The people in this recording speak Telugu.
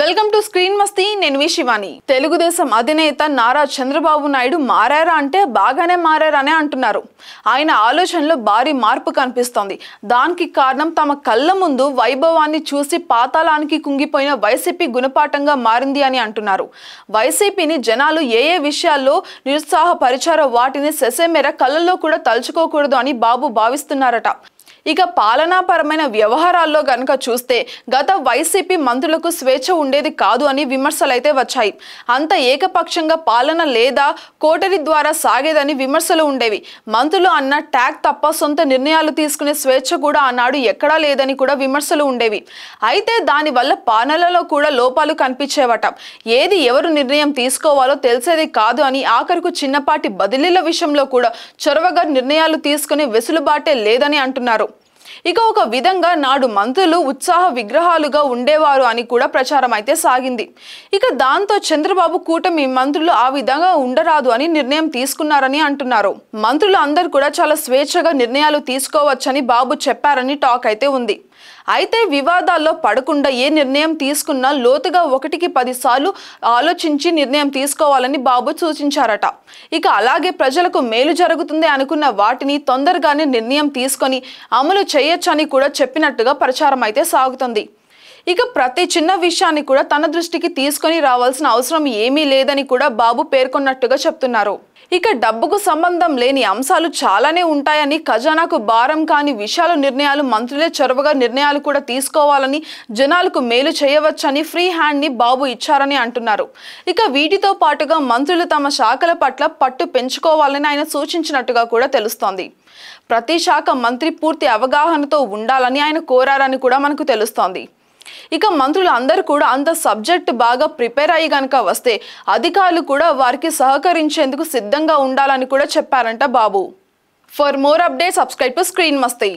వెల్కమ్ టు స్క్రీన్ మస్తీ నేను మీ శివాని తెలుగుదేశం అధినేత నారా చంద్రబాబు నాయుడు మారారా అంటే బాగానే మారారనే అంటున్నారు ఆయన ఆలోచనలో భారీ మార్పు కనిపిస్తోంది దానికి కారణం తమ కళ్ళ ముందు వైభవాన్ని చూసి పాతాళానికి కుంగిపోయిన వైసీపీ గుణపాఠంగా మారింది అని అంటున్నారు వైసీపీని జనాలు ఏ ఏ విషయాల్లో నిరుత్సాహపరిచారో వాటిని సెసెమెర కళ్ళల్లో కూడా తలుచుకోకూడదు అని బాబు భావిస్తున్నారట ఇక పాలనాపరమైన వ్యవహారాల్లో గనక చూస్తే గత వైసీపీ మంత్రులకు స్వేచ్ఛ ఉండేది కాదు అని విమర్శలైతే వచ్చాయి అంత ఏకపక్షంగా పాలన లేదా కోటరి ద్వారా సాగేదని విమర్శలు ఉండేవి మంత్రులు అన్న ట్యాగ్ తప్ప సొంత నిర్ణయాలు తీసుకునే స్వేచ్ఛ కూడా ఆనాడు ఎక్కడా లేదని కూడా విమర్శలు ఉండేవి అయితే దానివల్ల పాలనలో కూడా లోపాలు కనిపించేవట ఏది ఎవరు నిర్ణయం తీసుకోవాలో తెలిసేది కాదు అని ఆఖరుకు చిన్నపాటి బదిలీల విషయంలో కూడా చొరవగా నిర్ణయాలు తీసుకునే వెసులుబాటే లేదని అంటున్నారు ఇక ఒక విధంగా నాడు మంత్రులు ఉత్సాహ విగ్రహాలుగా ఉండేవారు అని కూడా ప్రచారం అయితే సాగింది ఇక దాంతో చంద్రబాబు కూటమి మంత్రులు ఆ విధంగా ఉండరాదు అని నిర్ణయం తీసుకున్నారని అంటున్నారు మంత్రులు అందరు కూడా చాలా స్వేచ్ఛగా నిర్ణయాలు తీసుకోవచ్చని బాబు చెప్పారని టాక్ అయితే ఉంది అయితే వివాదాల్లో పడకుండా ఏ నిర్ణయం తీసుకున్నా లోతుగా ఒకటికి పదిసార్లు ఆలోచించి నిర్ణయం తీసుకోవాలని బాబు సూచించారట ఇక అలాగే ప్రజలకు మేలు జరుగుతుంది అనుకున్న వాటిని తొందరగానే నిర్ణయం తీసుకొని అమలు చేయొచ్చని కూడా చెప్పినట్టుగా ప్రచారం అయితే సాగుతుంది ఇక ప్రతి చిన్న విషయాన్ని కూడా తన దృష్టికి తీసుకొని రావాల్సిన అవసరం ఏమీ లేదని కూడా బాబు పేర్కొన్నట్టుగా చెప్తున్నారు ఇక డబ్బుకు సంబంధం లేని అంశాలు చాలానే ఉంటాయని ఖజానాకు భారం కాని విషయాలు నిర్ణయాలు మంత్రులే చొరవగా నిర్ణయాలు కూడా తీసుకోవాలని జనాలకు మేలు చేయవచ్చని ఫ్రీ హ్యాండ్ని బాబు ఇచ్చారని అంటున్నారు ఇక వీటితో పాటుగా మంత్రులు తమ శాఖల పట్ల పట్టు పెంచుకోవాలని ఆయన సూచించినట్టుగా కూడా తెలుస్తోంది ప్రతి శాఖ మంత్రి పూర్తి అవగాహనతో ఉండాలని ఆయన కోరారని కూడా మనకు తెలుస్తోంది ఇక మంత్రులు అందరూ కూడా అంత సబ్జెక్ట్ బాగా ప్రిపేర్ అయ్యి కనుక వస్తే అధికారులు కూడా వారికి సహకరించేందుకు సిద్ధంగా ఉండాలని కూడా చెప్పారంట బాబు for more update subscribe to screen మస్తీ